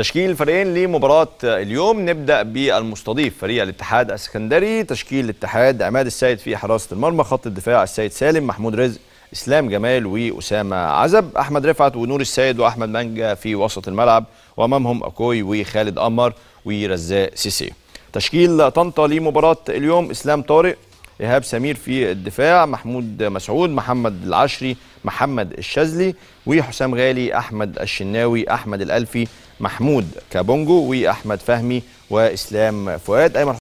تشكيل الفريقين لمباراة اليوم نبدأ بالمستضيف فريق الاتحاد السكندري تشكيل الاتحاد عماد السيد في حراسة المرمى خط الدفاع السيد سالم محمود رزق اسلام جمال واسامه عزب احمد رفعت ونور السيد واحمد مانجا في وسط الملعب وامامهم اكوي وخالد قمر ورزاق سيسي تشكيل طنطا لمباراه اليوم اسلام طارق ايهاب سمير في الدفاع محمود مسعود محمد العشري محمد الشاذلي وحسام غالي احمد الشناوي احمد الالفي محمود كابونجو واحمد فهمي واسلام فؤاد ايمن